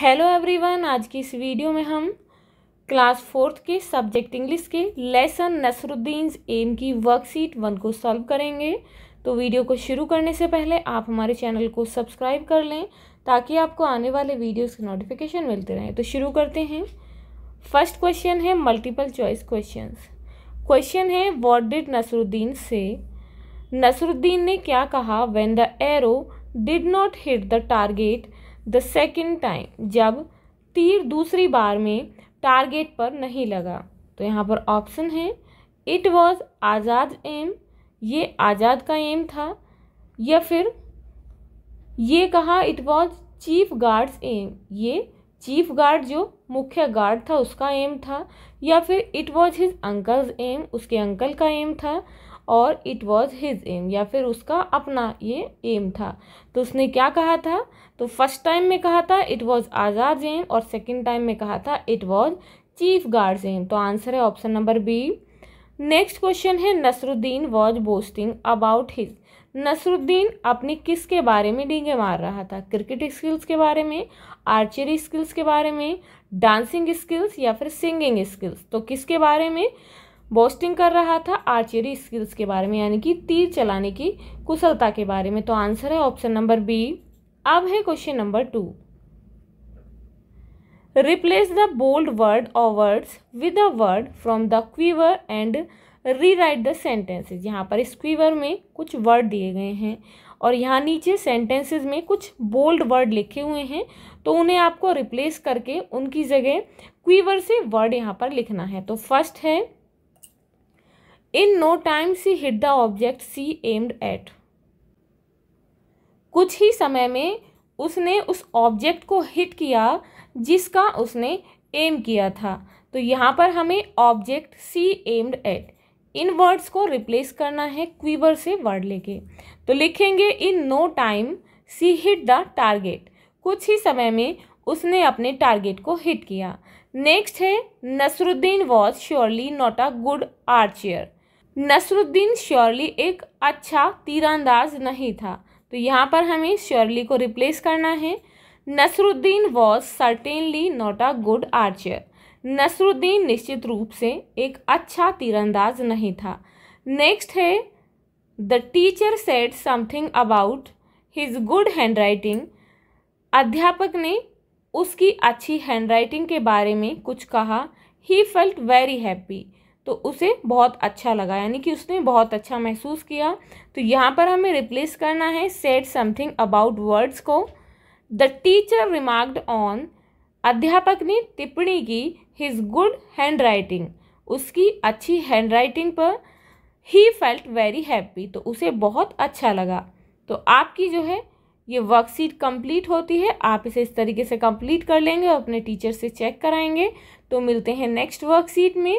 hello everyone आज की इस वीडियो में हम क्लास फोर्थ के सब्जेक्ट इंग्लिश के लेसन नसरुद्दीन एम की वर्कशीट वन को सॉल्व करेंगे तो वीडियो को शुरू करने से पहले आप हमारे चैनल को सब्सक्राइब कर लें ताकि आपको आने वाले वीडियोस के नोटिफिकेशन मिलते रहें तो शुरू करते हैं फर्स्ट क्वेश्चन है मल्टीपल चॉइस क्वेश्चन क्वेश्चन है वॉट डिड नसरुद्दीन से नसरुद्दीन ने क्या कहा when the arrow did not hit the target the second time जब तीर दूसरी बार में टारगेट पर नहीं लगा तो यहाँ पर ऑप्शन है इट वॉज आज़ाद एम ये आज़ाद का एम था या फिर ये कहा it was chief guard's aim ये चीफ गार्ड जो मुख्य गार्ड था उसका एम था या फिर it was his uncle's aim उसके अंकल का एम था और इट वॉज हिज एम या फिर उसका अपना ये एम था तो उसने क्या कहा था तो फर्स्ट टाइम में कहा था इट वॉज आज़ाद एम और सेकेंड टाइम में कहा था it was chief guard aim तो आंसर है option number B next question है Nasruddin was boasting about his Nasruddin अपनी किस के बारे में डींगे मार रहा था क्रिकेट स्किल्स के बारे में आर्चरी स्किल्स के बारे में डांसिंग स्किल्स या फिर सिंगिंग स्किल्स तो किसके बारे में बोस्टिंग कर रहा था आर्चरी स्किल्स के बारे में यानी कि तीर चलाने की कुशलता के बारे में तो आंसर है ऑप्शन नंबर बी अब है question number two replace the bold word और words with a word from the quiver and rewrite the sentences यहाँ पर इस क्वीवर में कुछ वर्ड दिए गए हैं और यहाँ नीचे सेंटेंसेज में कुछ बोल्ड वर्ड लिखे हुए हैं तो उन्हें आपको रिप्लेस करके उनकी जगह क्वीवर से वर्ड यहाँ पर लिखना है तो फर्स्ट है in no time she hit the object she aimed at कुछ ही समय में उसने उस ऑब्जेक्ट को हिट किया जिसका उसने एम किया था तो यहाँ पर हमें ऑब्जेक्ट सी एम्ड एट इन वर्ड्स को रिप्लेस करना है क्वीवर से वर्ड लेके तो लिखेंगे in no time she hit the target कुछ ही समय में उसने अपने टारगेट को हिट किया नेक्स्ट है Nasruddin was surely not a good archer Nasruddin surely एक अच्छा तीरंदाज नहीं था तो यहाँ पर हमें श्योरली को रिप्लेस करना है Nasruddin was certainly not a good archer Nasruddin निश्चित रूप से एक अच्छा तीरंदाज नहीं था नेक्स्ट है the teacher said something about his good handwriting अध्यापक ने उसकी अच्छी हैंड राइटिंग के बारे में कुछ कहा ही फेल्ट वेरी हैप्पी तो उसे बहुत अच्छा लगा यानी कि उसने बहुत अच्छा महसूस किया तो यहाँ पर हमें रिप्लेस करना है सेट समथिंग अबाउट वर्ड्स को द टीचर रिमार्क्ड ऑन अध्यापक ने टिप्पणी की हिज गुड हैंड राइटिंग उसकी अच्छी हैंड राइटिंग पर ही फेल्ट वेरी हैप्पी तो उसे बहुत अच्छा लगा तो आपकी जो है ये वर्कशीट कंप्लीट होती है आप इसे इस तरीके से कंप्लीट कर लेंगे और अपने टीचर से चेक कराएंगे तो मिलते हैं नेक्स्ट वर्कशीट में